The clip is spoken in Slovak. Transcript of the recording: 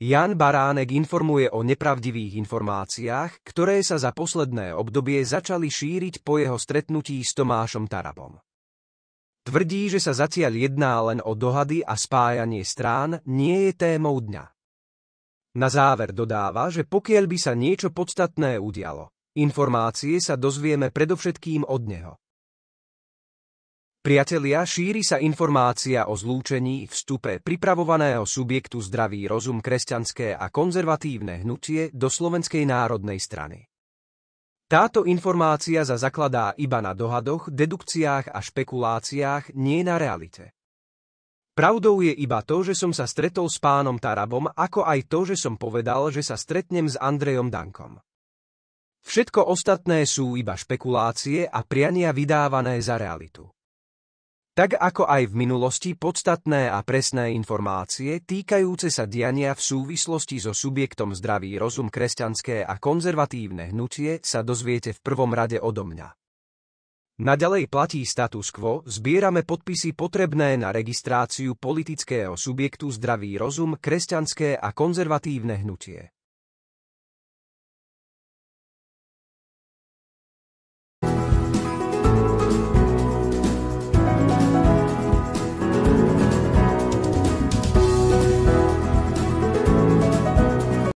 Jan Baránek informuje o nepravdivých informáciách, ktoré sa za posledné obdobie začali šíriť po jeho stretnutí s Tomášom Tarabom. Tvrdí, že sa zatiaľ jedná len o dohady a spájanie strán nie je témou dňa. Na záver dodáva, že pokiaľ by sa niečo podstatné udialo, informácie sa dozvieme predovšetkým od neho. Priatelia, šíri sa informácia o zlúčení, vstupe pripravovaného subjektu zdravý rozum kresťanské a konzervatívne hnutie do Slovenskej národnej strany. Táto informácia sa zakladá iba na dohadoch, dedukciách a špekuláciách, nie na realite. Pravdou je iba to, že som sa stretol s pánom Tarabom, ako aj to, že som povedal, že sa stretnem s Andrejom Dankom. Všetko ostatné sú iba špekulácie a priania vydávané za realitu tak ako aj v minulosti podstatné a presné informácie týkajúce sa diania v súvislosti so subjektom zdravý rozum kresťanské a konzervatívne hnutie sa dozviete v prvom rade odo mňa. Naďalej platí status quo, zbierame podpisy potrebné na registráciu politického subjektu zdravý rozum kresťanské a konzervatívne hnutie.